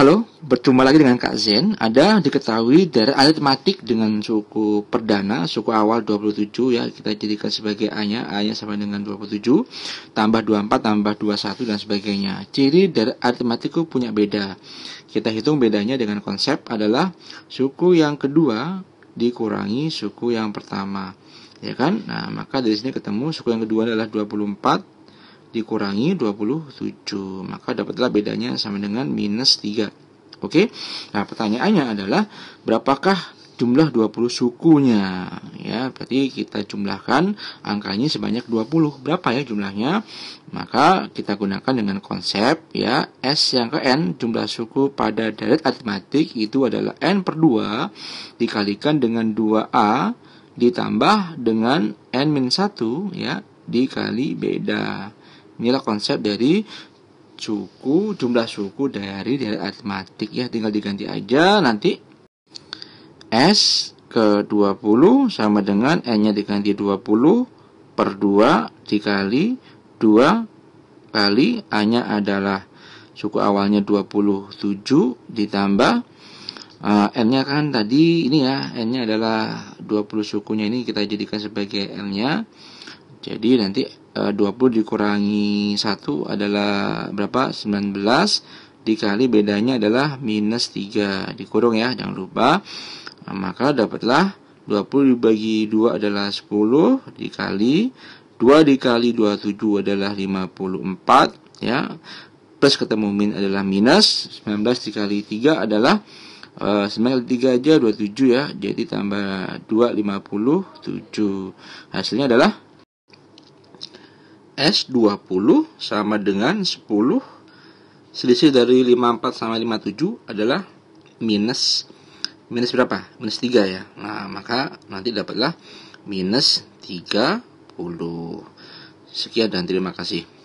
Halo, bertemu lagi dengan Kak Zen. Ada diketahui dari aritmatik dengan suku perdana, suku awal 27 ya, kita jadikan sebagai A-nya, A-nya sama dengan 27, tambah 24, tambah 21 dan sebagainya. Ciri dari itu punya beda. Kita hitung bedanya dengan konsep adalah suku yang kedua dikurangi suku yang pertama. Ya kan? Nah, maka dari sini ketemu suku yang kedua adalah 24 dikurangi 27 maka dapatlah bedanya sama dengan minus 3 oke nah pertanyaannya adalah berapakah jumlah 20 sukunya ya berarti kita jumlahkan angkanya sebanyak 20 berapa ya jumlahnya maka kita gunakan dengan konsep ya S yang ke N jumlah suku pada deret aritmatik itu adalah N per 2 dikalikan dengan 2A ditambah dengan N min 1 ya dikali beda inilah konsep dari suku jumlah suku dari dari aritmatik ya tinggal diganti aja nanti S ke 20 sama dengan N-nya diganti 20 per 2 dikali 2 kali A-nya adalah suku awalnya 27 ditambah uh, N-nya kan tadi ini ya N-nya adalah 20 sukunya ini kita jadikan sebagai N-nya jadi nanti 20 eh, dikurangi 1 adalah berapa? 19 dikali bedanya adalah minus 3 dikurung ya jangan lupa nah, maka dapatlah 20 dibagi 2 adalah 10 dikali 2 dikali 27 adalah 54 ya plus ketemu min adalah minus 19 dikali 3 adalah uh, eh, 93 aja 27 ya jadi tambah 2 57 hasilnya adalah S20 sama dengan 10 selisih dari 54 sama 57 adalah minus minus berapa? Minus 3 ya. Nah, maka nanti dapatlah minus 30. Sekian dan terima kasih.